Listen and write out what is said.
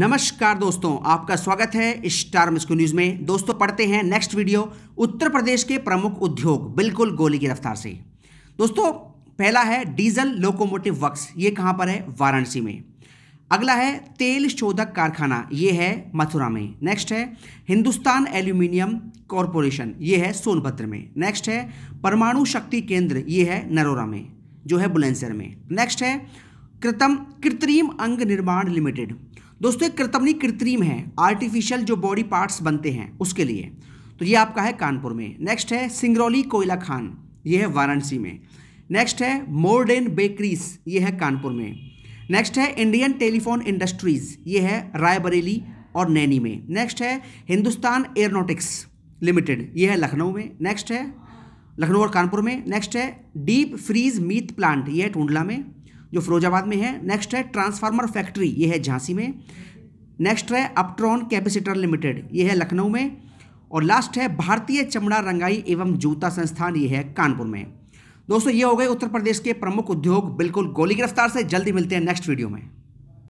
नमस्कार दोस्तों आपका स्वागत है स्टार मिस्को न्यूज़ में दोस्तों पढ़ते हैं नेक्स्ट वीडियो उत्तर प्रदेश के प्रमुख उद्योग बिल्कुल गोली की रफ्तार से दोस्तों पहला है डीजल लोकोमोटिव वर्क्स ये कहाँ पर है वाराणसी में अगला है तेल शोधक कारखाना ये है मथुरा में नेक्स्ट है हिंदुस्तान एल्यूमिनियम कॉरपोरेशन ये है सोनभद्र में नेक्स्ट है परमाणु शक्ति केंद्र ये है नरोरा में जो है बुलंदसर में नेक्स्ट है कृतम कृत्रिम अंग निर्माण लिमिटेड दोस्तों एक कृतमनी कृत्रिम है आर्टिफिशियल जो बॉडी पार्ट्स बनते हैं उसके लिए तो ये आपका है कानपुर में नेक्स्ट है सिंगरौली कोयला खान ये है वाराणसी में नेक्स्ट है मोर्डेन बेकरीज ये है कानपुर में नेक्स्ट है इंडियन टेलीफोन इंडस्ट्रीज़ ये है रायबरेली और नैनी में नेक्स्ट है हिंदुस्तान एयरोनोटिक्स लिमिटेड ये है लखनऊ में नेक्स्ट है लखनऊ और कानपुर में नेक्स्ट है डीप फ्रीज मीट प्लांट ये है टूडला में जो फिरोजाबाद में है नेक्स्ट है ट्रांसफार्मर फैक्ट्री ये है झांसी में नेक्स्ट है अपट्रॉन कैपेसिटर लिमिटेड ये है लखनऊ में और लास्ट है भारतीय चमड़ा रंगाई एवं जूता संस्थान ये है कानपुर में दोस्तों ये हो गए उत्तर प्रदेश के प्रमुख उद्योग बिल्कुल गोली गिरफ्तार से जल्दी मिलते हैं नेक्स्ट वीडियो में